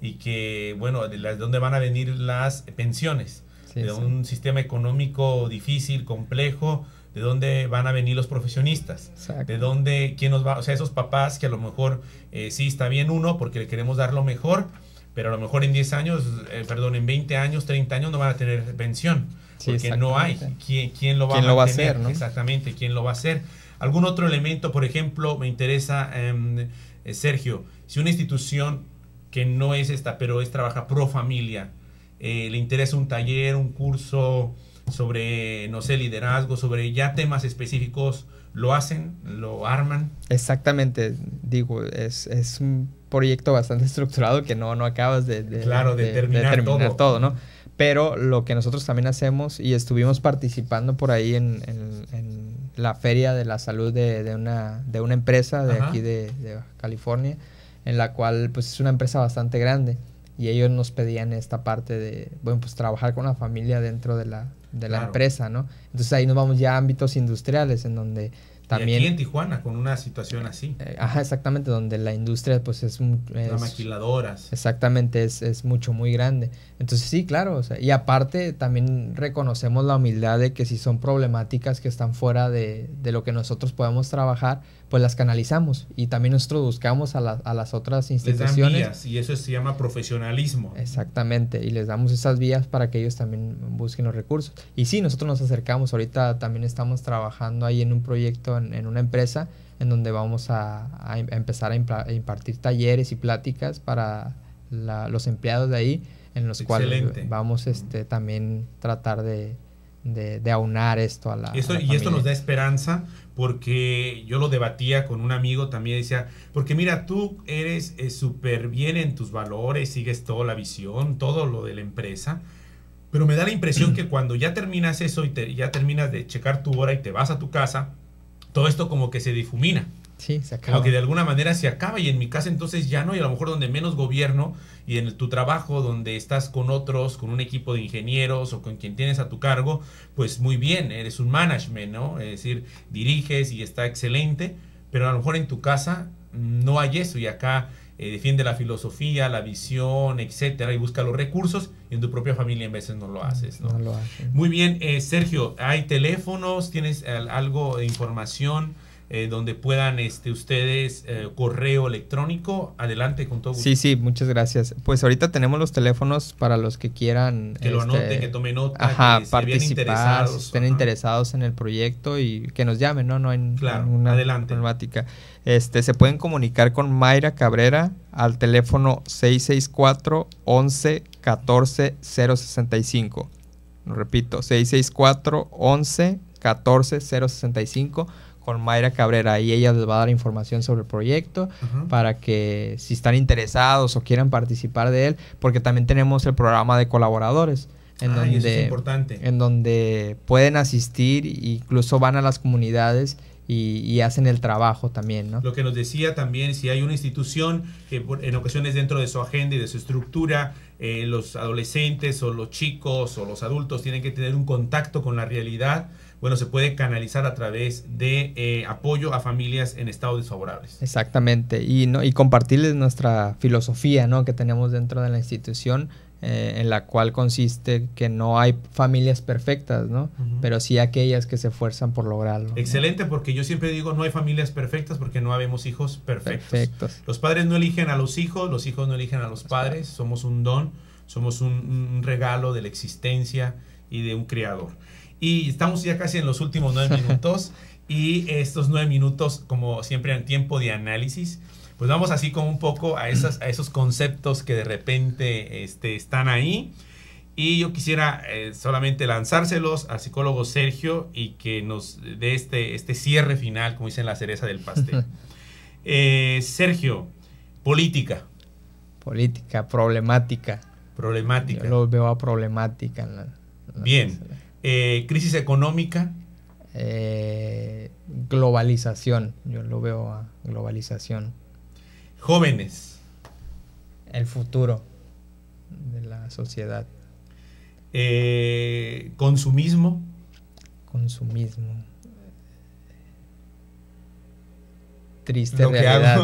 y que, bueno, de, dónde van a venir las pensiones, de un sistema económico difícil, complejo, de dónde van a venir los profesionistas, de dónde, quién nos va, o sea, esos papás que a lo mejor eh, sí está bien uno porque le queremos dar lo mejor, pero a lo mejor en 10 años, eh, perdón, en 20 años, 30 años no van a tener pensión, porque no hay. ¿Quién, lo va, ¿Quién lo va a hacer? ¿no? Exactamente, ¿quién lo va a hacer? ¿Algún otro elemento, por ejemplo, me interesa... Em, eh, Sergio, si una institución que no es esta, pero es trabaja pro familia, eh, le interesa un taller, un curso sobre, no sé, liderazgo, sobre ya temas específicos, ¿lo hacen? ¿Lo arman? Exactamente, digo, es, un proyecto bastante <laughs> estructurado que no, no acabas de, claro, de, terminar todo, ¿no? pero lo que nosotros también hacemos y estuvimos participando por ahí en, la feria de la salud de, una, de una, empresa de aquí de, California, en la cual pues es una empresa bastante grande y ellos nos pedían esta parte de, bueno, pues trabajar con la familia dentro de la, de la empresa, ¿no? Entonces ahí nos vamos ya a ámbitos industriales en donde también, aquí en Tijuana, con una situación así. Eh, ajá, exactamente, donde la industria pues es... es Las maquiladoras. Exactamente, es, es, mucho, muy grande. Entonces sí, claro, y aparte también reconocemos la humildad de que si son problemáticas que están fuera de lo que nosotros podemos trabajar, pues las canalizamos y también nosotros buscamos a, a las otras instituciones. Les vías y eso se llama profesionalismo. Exactamente, y les damos esas vías para que ellos también busquen los recursos. Y sí, nosotros nos acercamos, ahorita también estamos trabajando ahí en un proyecto, en, una empresa, en donde vamos a, em, empezar a impartir talleres y pláticas para los empleados de ahí, en los cuales vamos este, también tratar de de, aunar esto a la. Esto, y esto nos da esperanza porque yo lo debatía con un amigo también, decía, porque mira, tú eres eh, súper bien en tus valores, sigues toda la visión, todo lo de la empresa, pero me da la impresión que cuando ya terminas eso y ya terminas de checar tu hora y te vas a tu casa, todo esto como que se difumina. Sí, se acaba. Aunque de alguna manera se acaba y en mi casa entonces ya no, y a lo mejor donde menos gobierno y en tu trabajo donde estás con otros, con un equipo de ingenieros o con quien tienes a tu cargo, pues muy bien, eres un management, ¿no? Es decir, diriges y está excelente, pero a lo mejor en tu casa no hay eso y acá eh, defiende la filosofía, la visión, etcétera, y busca los recursos, y en tu propia familia en veces no lo haces, ¿no? no lo haces. Muy bien, eh, Sergio, ¿hay teléfonos? ¿Tienes algo de información? Eh, donde puedan este, ustedes, eh, correo electrónico, adelante con todo gusto. Sí, sí, muchas gracias. Pues ahorita tenemos los teléfonos para los que quieran... Que lo anoten, este, que tomen nota, que participar, estén interesados en el proyecto y que nos llamen, ¿no? No claro, adelante. problemática. Este, se pueden comunicar con Mayra Cabrera al teléfono 664 11 14 065. Repito, 664 11 14 065 con Mayra Cabrera y ella les va a dar información sobre el proyecto para que si están interesados o quieran participar de él, porque también tenemos el programa de colaboradores. En, ah, donde, pueden asistir, incluso van a las comunidades y, hacen el trabajo también, ¿no? Lo que nos decía también, si hay una institución que en ocasiones dentro de su agenda y de su estructura, eh, los adolescentes o los chicos o los adultos tienen que tener un contacto con la realidad, bueno, se puede canalizar a través de eh, apoyo a familias en estados desfavorables. Exactamente, y, ¿no? y compartirles nuestra filosofía ¿no? que tenemos dentro de la institución, eh, en la cual consiste que no hay familias perfectas, ¿no? Pero sí aquellas que se esfuerzan por lograrlo. Excelente, porque yo siempre digo no hay familias perfectas porque no habemos hijos perfectos. Los padres no eligen a los hijos, los hijos no eligen a los, padres. somos un don, somos un regalo de la existencia y de un creador. Y estamos ya casi en los últimos nueve <laughs> minutos. y estos nueve minutos, como siempre, en tiempo de análisis, pues vamos así como un poco a, esas, a esos conceptos que de repente este, están ahí. Y yo quisiera eh, solamente lanzárselos al psicólogo Sergio y que nos dé este, este cierre final, como dicen la cereza del pastel. <laughs> Eh, Sergio, política. Política, problemática. Problemática. Yo lo veo a problemática. Bien. Eh, crisis económica. Eh, globalización, yo lo veo a globalización. Jóvenes. El futuro de la sociedad. Eh, consumismo. Consumismo. Triste realidad.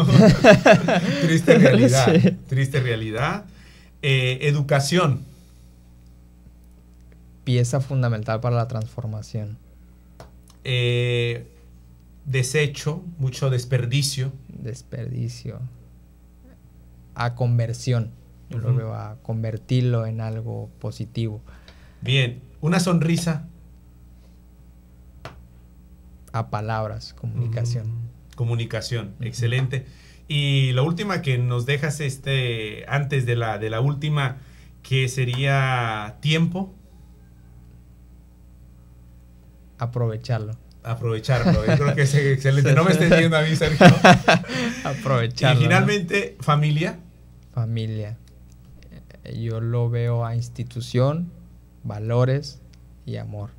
<laughs> triste realidad. <laughs> Triste realidad. educación pieza fundamental para la transformación? Eh, desecho, mucho desperdicio. Desperdicio. A conversión. Yo lo veo a convertirlo en algo positivo. Bien, una sonrisa. A palabras, comunicación. Mm, comunicación, excelente. Y la última que nos dejas este, antes de la, de la última, que sería tiempo aprovecharlo. Aprovecharlo, yo creo que es <laughs> excelente. No me estés viendo a mí, Sergio. <laughs> aprovecharlo. Y finalmente, familia. Familia. Eh, yo lo veo a institución, valores y amor.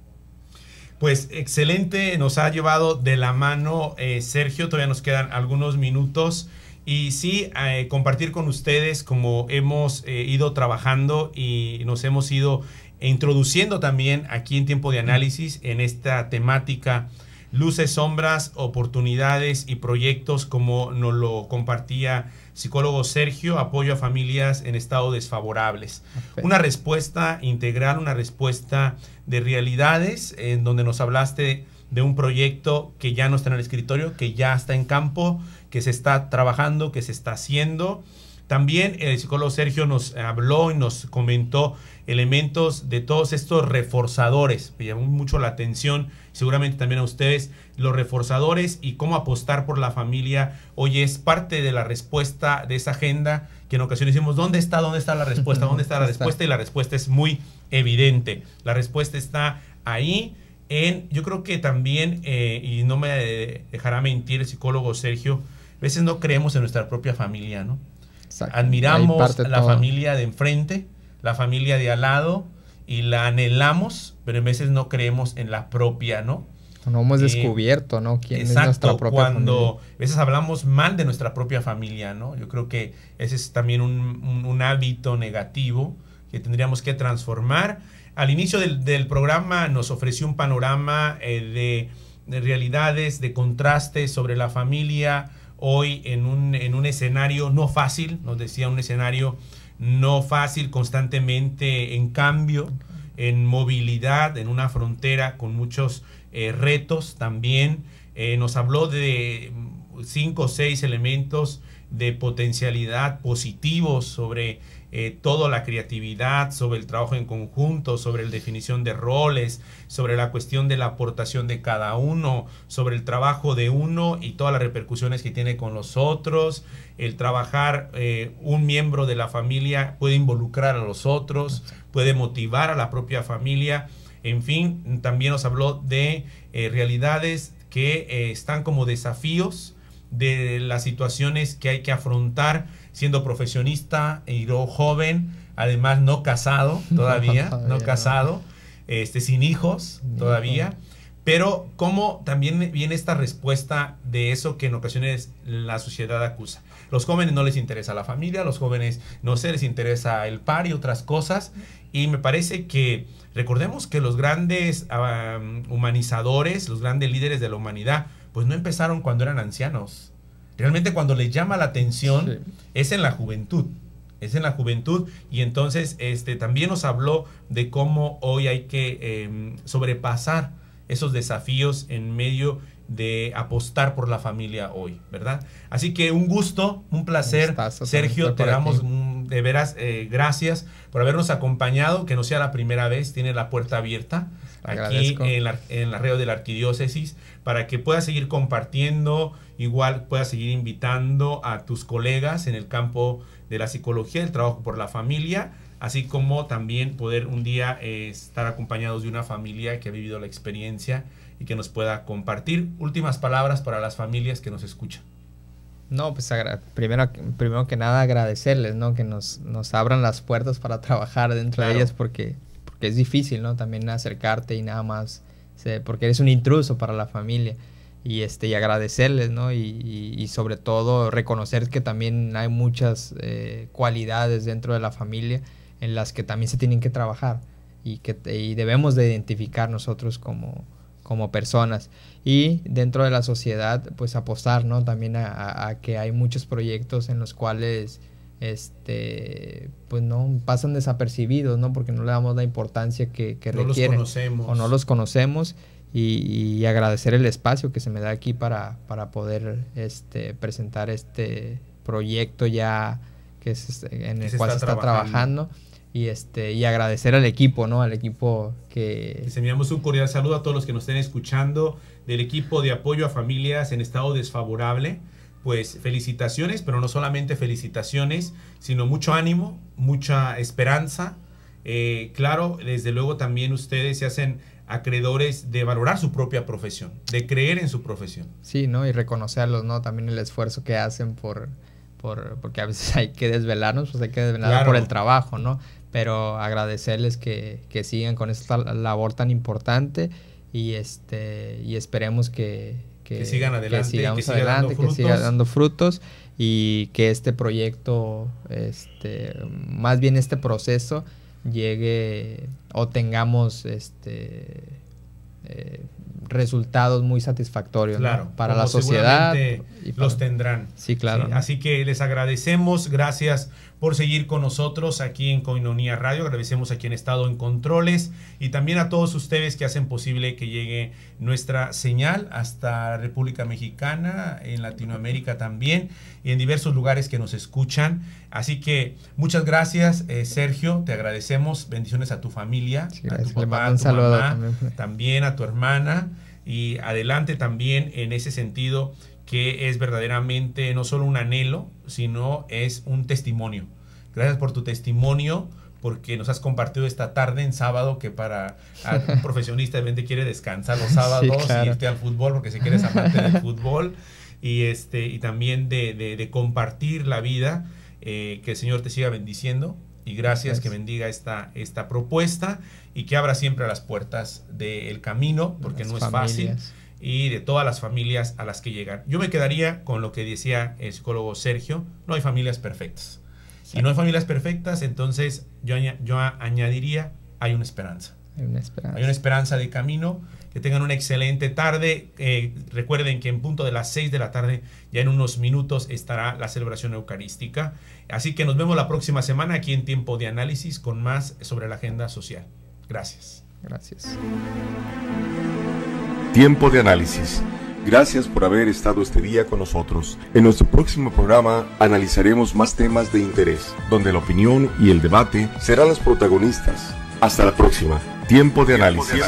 Pues excelente, nos ha llevado de la mano eh, Sergio, todavía nos quedan algunos minutos y sí eh, compartir con ustedes como hemos ido trabajando y nos hemos ido e introduciendo también aquí en tiempo de análisis en esta temática luces, sombras, oportunidades y proyectos como nos lo compartía psicólogo Sergio, apoyo a familias en estado desfavorables. Una respuesta integral, una respuesta de realidades en donde nos hablaste de un proyecto que ya no está en el escritorio, que ya está en campo, que se está trabajando, que se está haciendo también el psicólogo Sergio nos habló y nos comentó elementos de todos estos reforzadores. Me llamó mucho la atención, seguramente también a ustedes, los reforzadores y cómo apostar por la familia. Hoy es parte de la respuesta de esa agenda que en ocasiones decimos, ¿dónde está? ¿Dónde está la respuesta? ¿Dónde está la <laughs> respuesta? Y la respuesta es muy evidente. La respuesta está ahí. En, yo creo que también, eh, y no me dejará mentir el psicólogo Sergio, a veces no creemos en nuestra propia familia, ¿no? Admiramos la familia de enfrente, la familia de al lado y la anhelamos, pero en veces no creemos en la propia, ¿no? No hemos eh, descubierto, ¿no? ¿Quién es nuestra propia cuando a veces hablamos mal de nuestra propia familia, ¿no? Yo creo que ese es también un, hábito negativo que tendríamos que transformar. Al inicio del, programa nos ofreció un panorama eh, de, de realidades, de contrastes sobre la familia, hoy en un, en un escenario no fácil, nos decía un escenario no fácil, constantemente en cambio, en movilidad, en una frontera con muchos eh, retos también. Eh, nos habló de cinco o seis elementos de potencialidad positivos sobre eh, toda la creatividad, sobre el trabajo en conjunto, sobre la definición de roles, sobre la cuestión de la aportación de cada uno, sobre el trabajo de uno y todas las repercusiones que tiene con los otros, el trabajar eh, un miembro de la familia puede involucrar a los otros, puede motivar a la propia familia, en fin, también nos habló de eh, realidades que están como desafíos de las situaciones que hay que afrontar siendo profesionista, yo joven, además no casado <laughs> todavía, no casado, este, sin hijos todavía. Pero como también viene esta respuesta de eso que en ocasiones la sociedad acusa. Los jóvenes no les interesa la familia, los jóvenes no se les interesa el par y otras cosas. Y me parece que recordemos que los grandes humanizadores, los grandes líderes de la humanidad, pues no empezaron cuando eran ancianos. Realmente cuando le llama la atención es en la juventud, es en la juventud y entonces este, también nos habló de cómo hoy hay que em, sobrepasar esos desafíos en medio de apostar por la familia hoy, ¿verdad? Así que un gusto, un placer. Sergio, te damos de veras eh, gracias por habernos acompañado, que no sea la primera vez, tiene la puerta abierta aquí en la, en red de la arquidiócesis para que puedas seguir compartiendo, igual puedas seguir invitando a tus colegas en el campo de la psicología, el trabajo por la familia, así como también poder un día eh, estar acompañados de una familia que ha vivido la experiencia y que nos pueda compartir últimas palabras para las familias que nos escuchan. No, pues primero, primero que nada agradecerles, ¿no? Que nos, nos abran las puertas para trabajar dentro de ellas porque es difícil, ¿no? También acercarte y nada más, porque eres un intruso para la familia. Y, este, y agradecerles, ¿no? Y, sobre todo reconocer que también hay muchas eh, cualidades dentro de la familia en las que también se tienen que trabajar y que debemos de identificar nosotros como, como personas y dentro de la sociedad pues apostar también a que hay muchos proyectos en los cuales este pues no pasan desapercibidos no porque no le damos la importancia que, requieren o no los conocemos y, agradecer el espacio que se me da aquí para, para poder este presentar este proyecto ya que en el cual se está trabajando. y este y agradecer al equipo no al equipo que les enviamos un cordial saludo a todos los que nos estén escuchando del equipo de apoyo a familias en estado desfavorable pues felicitaciones, pero no solamente felicitaciones, sino mucho ánimo, mucha esperanza. Eh, claro, desde luego también ustedes se hacen acreedores de valorar su propia profesión, de creer en su profesión. Sí, ¿no? Y reconocerlos, ¿no? También el esfuerzo que hacen por, porque a veces <laughs> hay que desvelarnos, pues hay que desvelarnos por el trabajo, ¿no? Pero agradecerles que, que sigan con esta labor tan importante y, este, y esperemos que, que, sigan adelante, que sigan dando frutos. y que este proyecto, este, más bien este proceso llegue o tengamos este eh, resultados muy satisfactorios para la sociedad. Y los tendrán. Sí, claro. Así que les agradecemos, gracias por seguir con nosotros aquí en Coinonía Radio. Agradecemos a quien ha estado en controles y también a todos ustedes que hacen posible que llegue nuestra señal hasta República Mexicana, en Latinoamérica también y en diversos lugares que nos escuchan. Así que muchas gracias, eh, Sergio. Te agradecemos. Bendiciones a tu familia, sí, a tu mamá, también. Pues. también a tu hermana. Y adelante también en ese sentido que es verdaderamente no solo un anhelo, sino es un testimonio Gracias por tu testimonio, porque nos has compartido esta tarde en sábado, que para un <laughs> profesionista quiere descansar los sábados y irte al fútbol, porque si quieres aparte del <laughs> fútbol, y, este, y también de, compartir la vida. Eh, que el Señor te siga bendiciendo y gracias, que bendiga esta, esta propuesta y que abra siempre las puertas del camino, porque no es fácil, y de todas las familias a las que llegan. Yo me quedaría con lo que decía el psicólogo Sergio, no hay familias perfectas. Y no hay familias perfectas, entonces yo, yo añadiría, hay una esperanza. Hay una esperanza. Hay una esperanza de camino. Que tengan una excelente tarde. Eh, recuerden que en punto de las 6 de la tarde, ya en unos minutos, estará la celebración eucarística. Así que nos vemos la próxima semana aquí en Tiempo de Análisis con más sobre la agenda social. Gracias. Gracias. Tiempo de Análisis Gracias por haber estado este día con nosotros. En nuestro próximo programa analizaremos más temas de interés, donde la opinión y el debate serán las protagonistas. Hasta la próxima. Tiempo de análisis.